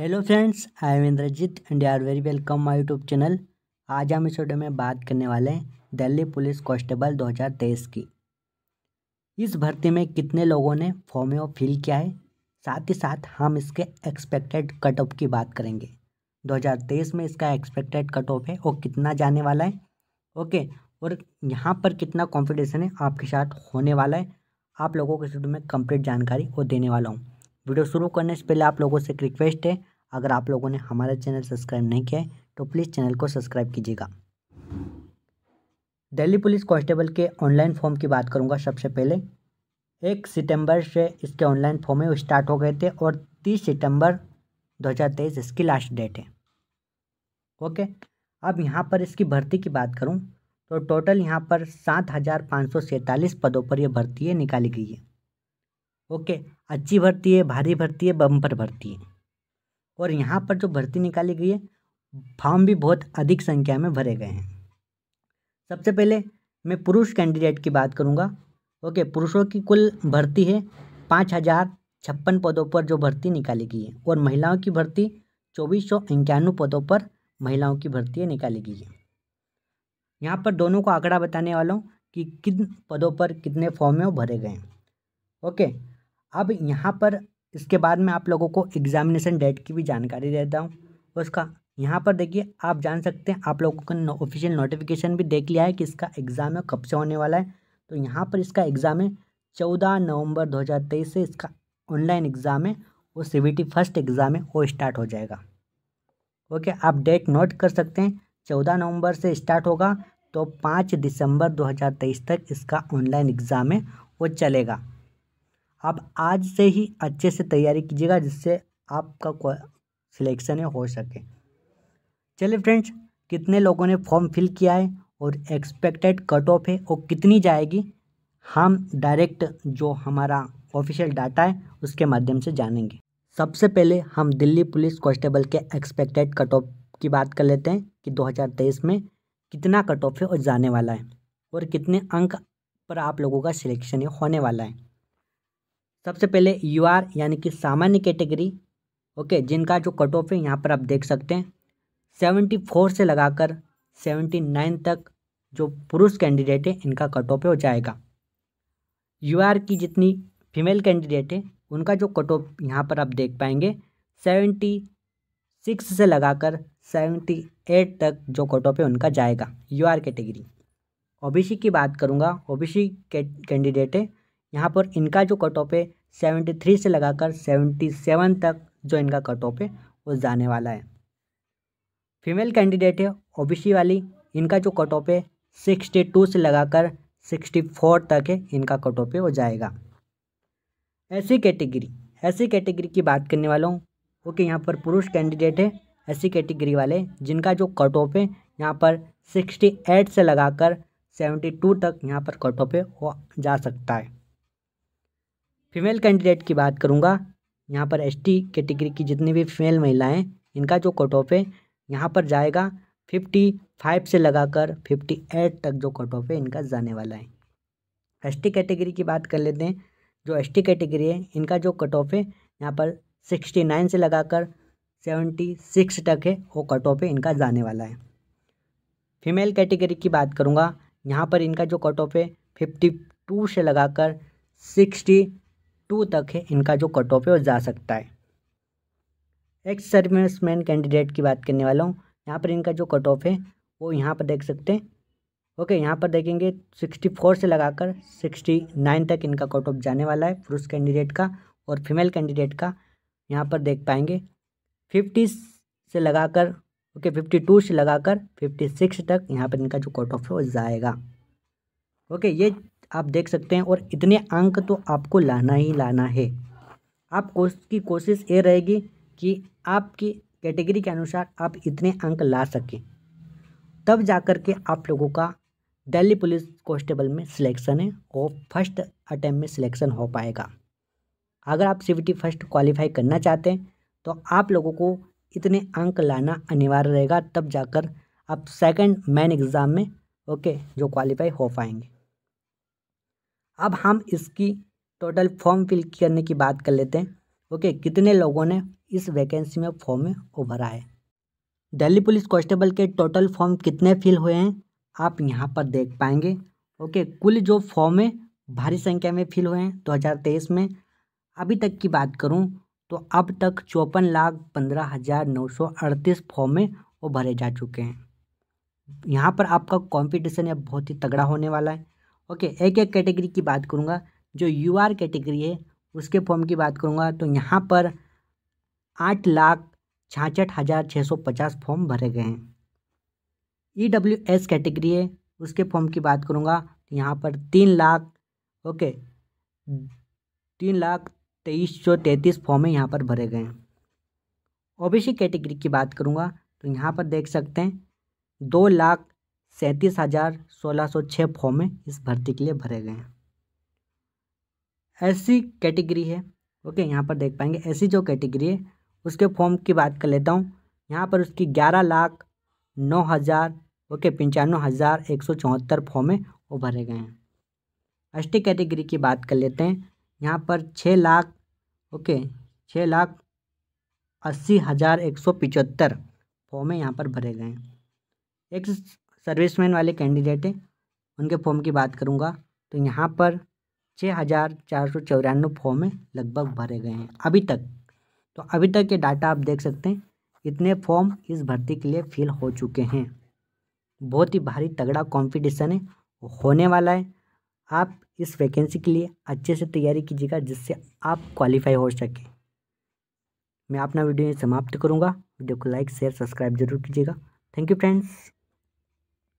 hello friends I am Indrajeet and are very welcome my YouTube channel आज हम इस video में बात करने वाले हैं दिल्ली पुलिस कांस्टेबल 2023 की इस भर्ती में कितने लोगों ने फॉर्म ऑफ फिल किया है साथ ही साथ हम इसके एक्सपेक्टेड कट ऑफ की बात करेंगे 2023 में इसका एक्सपेक्टेड कट ऑफ है और कितना जाने वाला है ओके और यहाँ पर कितना कॉम्पिटिशन है आपके साथ होने वाला है आप लोगों को इस वीडियो में कम्प्लीट जानकारी वो देने वाला हूँ वीडियो शुरू करने से पहले आप लोगों से एक रिक्वेस्ट है अगर आप लोगों ने हमारा चैनल सब्सक्राइब नहीं किया है तो प्लीज़ चैनल को सब्सक्राइब कीजिएगा दिल्ली पुलिस कांस्टेबल के ऑनलाइन फॉर्म की बात करूंगा सबसे पहले एक सितंबर से इसके ऑनलाइन फॉर्म है स्टार्ट हो गए थे और तीस सितंबर 2023 इसकी लास्ट डेट है ओके अब यहाँ पर इसकी भर्ती की बात करूँ तो टोटल यहाँ पर सात हज़ार पाँच सौ सैंतालीस पदों पर यह भर्ती है निकाली गई है ओके अच्छी भर्ती है भारी भर्ती है बम्पर भर्ती है और यहाँ पर जो भर्ती निकाली गई है फॉर्म भी बहुत अधिक संख्या में भरे गए हैं सबसे पहले मैं पुरुष कैंडिडेट की बात करूँगा ओके पुरुषों की कुल भर्ती है पाँच हज़ार छप्पन पदों पर जो भर्ती निकाली गई है और महिलाओं की भर्ती चौबीस सौ इक्यानवे पदों पर महिलाओं की भर्ती निकाली गई है यहाँ पर दोनों को आंकड़ा बताने वाला हूँ कि किन पदों पर कितने फॉर्म में भरे गए हैं ओके अब यहाँ पर इसके बाद में आप लोगों को एग्जामिनेशन डेट की भी जानकारी देता हूँ उसका यहाँ पर देखिए आप जान सकते हैं आप लोगों का ऑफिशियल नोटिफिकेशन भी देख लिया है कि इसका एग्ज़ाम है कब से होने वाला है तो यहाँ पर इसका एग्ज़ाम है चौदह नवंबर तेईस से इसका ऑनलाइन एग्ज़ाम है वो सी बी फर्स्ट एग्ज़ाम है वो स्टार्ट हो जाएगा ओके आप डेट नोट कर सकते हैं चौदह नवंबर से स्टार्ट होगा तो पाँच दिसंबर दो तक इसका ऑनलाइन एग्ज़ाम है वो चलेगा आप आज से ही अच्छे से तैयारी कीजिएगा जिससे आपका सिलेक्शन हो सके चलिए फ्रेंड्स कितने लोगों ने फॉर्म फिल किया है और एक्सपेक्टेड कट ऑफ है वो कितनी जाएगी हम डायरेक्ट जो हमारा ऑफिशियल डाटा है उसके माध्यम से जानेंगे सबसे पहले हम दिल्ली पुलिस कॉन्स्टेबल के एक्सपेक्टेड कट ऑफ की बात कर लेते हैं कि 2023 में कितना कट ऑफ है और जाने वाला है और कितने अंक पर आप लोगों का सिलेक्शन होने वाला है सबसे पहले यू आर यानी कि सामान्य कैटेगरी ओके जिनका जो कट ऑफ है यहाँ पर आप देख सकते हैं सेवेंटी फोर से लगाकर सेवेंटी नाइन तक जो पुरुष कैंडिडेट है इनका कट ऑफ हो जाएगा यू आर की जितनी फीमेल कैंडिडेट है उनका जो कट ऑफ यहाँ पर आप देख पाएंगे सेवेंटी सिक्स से लगाकर सेवेंटी एट तक जो कट ऑफ है उनका जाएगा यू आर कैटेगरी ओबीसी की बात करूँगा ओबीसी कैंडिडेट है यहाँ पर इनका जो कट ऑफ है सेवेंटी थ्री से लगाकर सेवेंटी सेवन तक जो इनका कट ऑफ है वो जाने वाला है फीमेल कैंडिडेट है ओबीसी वाली इनका जो कट ऑफ है सिक्सटी टू से लगाकर सिक्सटी फोर तक है इनका कट ऑफ है वो जाएगा ऐसी कैटेगरी ऐसी कैटेगरी की बात करने वाला हूँ ओके यहाँ पर पुरुष कैंडिडेट है ऐसी कैटेगरी वाले जिनका जो कट ऑफ है यहाँ पर सिक्सटी एट से लगाकर सेवेंटी टू तक यहाँ पर कट ऑफ है वो जा सकता है फीमेल कैंडिडेट की बात करूँगा यहाँ पर एस कैटेगरी की जितनी भी फीमेल महिलाएँ इनका जो कट ऑफ है यहाँ पर जाएगा फिफ्टी फाइव से लगाकर फिफ्टी एट तक जो कट ऑफ है इनका जाने वाला है एस कैटेगरी की बात कर लेते हैं जो एस कैटेगरी है इनका जो कट ऑफ है यहाँ पर सिक्सटी नाइन से लगाकर सेवेंटी सिक्स तक है वो कट ऑफ है इनका जाने वाला है फीमेल कैटेगरी की बात करूँगा यहाँ पर इनका जो कट ऑफ है फिफ्टी टू से लगा सिक्सटी टू तक है इनका जो कट ऑफ है वो जा सकता है एक्स सर्विसमैन कैंडिडेट की बात करने वाला हूँ यहाँ पर इनका जो कट ऑफ है वो यहाँ पर देख सकते हैं ओके यहाँ पर देखेंगे सिक्सटी फोर से लगाकर सिक्सटी नाइन तक इनका कट ऑफ जाने वाला है पुरुष कैंडिडेट का और फीमेल कैंडिडेट का यहाँ पर देख पाएंगे फिफ्टी से लगाकर ओके फिफ्टी टू से लगाकर फिफ्टी सिक्स तक यहाँ पर इनका जो कट ऑफ है वो जाएगा ओके ये आप देख सकते हैं और इतने अंक तो आपको लाना ही लाना है आप कोश की कोशिश ये रहेगी कि आपकी कैटेगरी के अनुसार आप इतने अंक ला सकें तब जा कर के आप लोगों का दिल्ली पुलिस कॉन्स्टेबल में सिलेक्शन है और फर्स्ट अटैम्प में सिलेक्शन हो पाएगा अगर आप सी फर्स्ट क्वालिफाई करना चाहते हैं तो आप लोगों को इतने अंक लाना अनिवार्य रहेगा तब जाकर आप सेकंड मेन एग्ज़ाम में ओके जो क्वालिफाई हो पाएंगे अब हम इसकी टोटल फॉर्म फिल करने की बात कर लेते हैं ओके कितने लोगों ने इस वैकेंसी में फॉर्म में उभरा है दिल्ली पुलिस कॉन्स्टेबल के टोटल फॉर्म कितने फिल हुए हैं आप यहाँ पर देख पाएंगे ओके कुल जो फॉर्म है भारी संख्या में फिल हुए हैं दो में अभी तक की बात करूँ तो अब तक चौपन लाख पंद्रह हज़ार नौ सौ अड़तीस फॉर्म में वो भरे जा चुके हैं यहाँ पर आपका कंपटीशन अब बहुत ही तगड़ा होने वाला है ओके एक एक कैटेगरी की बात करूँगा जो यू आर कैटेगरी है उसके फॉर्म की बात करूँगा तो यहाँ पर आठ लाख छाछठ हज़ार छः सौ पचास फॉर्म भरे गए हैं ई डब्ल्यू एस कैटेगरी है उसके फॉर्म की बात करूँगा तो यहाँ पर तीन लाख ओके तीन लाख तेईस सौ तैंतीस फॉर्म यहाँ पर भरे गए हैं ओबीसी कैटेगरी की बात करूँगा तो यहाँ पर देख सकते हैं दो लाख सैंतीस हज़ार सोलह सौ छः फॉर्में इस भर्ती के लिए भरे गए हैं ऐसी कैटेगरी है ओके यहाँ पर देख पाएंगे ऐसी जो कैटेगरी है उसके फॉर्म की बात कर लेता हूँ यहाँ पर उसकी ग्यारह लाख नौ हज़ार ओके पंचानवे हज़ार एक सौ चौहत्तर फॉर्में वो भरे गए हैं एस टी कैटेगरी की बात कर लेते हैं यहाँ पर छः लाख ओके छः लाख अस्सी हज़ार एक सौ पिचहत्तर फॉर्में यहाँ पर भरे गए हैं एक्स सर्विसमैन वाले कैंडिडेट हैं उनके फॉर्म की बात करूँगा तो यहाँ पर छः हज़ार चार सौ चौरानवे फॉर्म लगभग भरे गए हैं अभी तक तो अभी तक ये डाटा आप देख सकते हैं इतने फॉर्म इस भर्ती के लिए फिल हो चुके हैं बहुत ही भारी तगड़ा कंपटीशन है होने वाला है आप इस वैकेंसी के लिए अच्छे से तैयारी कीजिएगा जिससे आप क्वालिफाई हो सके मैं अपना वीडियो समाप्त करूँगा वीडियो को लाइक शेयर सब्सक्राइब जरूर कीजिएगा थैंक यू फ्रेंड्स